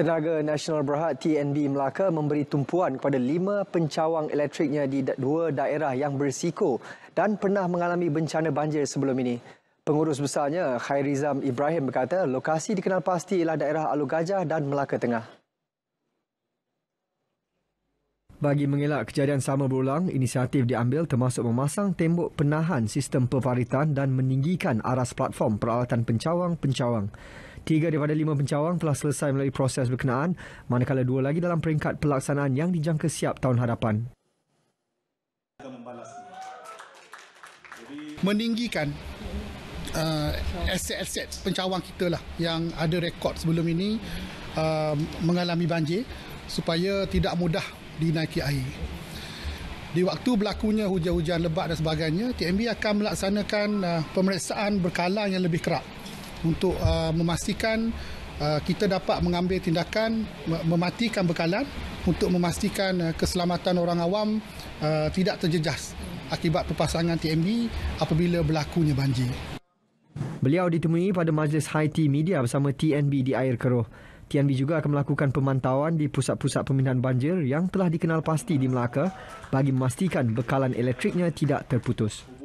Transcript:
Tenaga Nasional Berhad TNB Melaka memberi tumpuan kepada lima pencawang elektriknya di dua daerah yang bersiko dan pernah mengalami bencana banjir sebelum ini. Pengurus besarnya Khairizam Ibrahim berkata lokasi dikenal pasti ialah daerah Alu Gajah dan Melaka Tengah. Bagi mengelak kejadian sama berulang, inisiatif diambil termasuk memasang tembok penahan sistem pevaritan dan meninggikan aras platform peralatan pencawang-pencawang. Tiga daripada lima pencawang telah selesai melalui proses berkenaan, manakala dua lagi dalam peringkat pelaksanaan yang dijangka siap tahun hadapan. Meninggikan uh, aset-aset pencawang kita lah yang ada rekod sebelum ini uh, mengalami banjir supaya tidak mudah dinaiki air. Di waktu berlakunya hujan-hujan lebat dan sebagainya, TMB akan melaksanakan uh, pemeriksaan berkala yang lebih kerap untuk uh, memastikan uh, kita dapat mengambil tindakan mematikan bekalan untuk memastikan uh, keselamatan orang awam uh, tidak terjejas akibat pepasangan TMB apabila berlakunya banjir. Beliau ditemui pada majlis Haiti Media bersama TNB di Air Keroh. TNB juga akan melakukan pemantauan di pusat-pusat pemindahan banjir yang telah dikenal pasti di Melaka bagi memastikan bekalan elektriknya tidak terputus.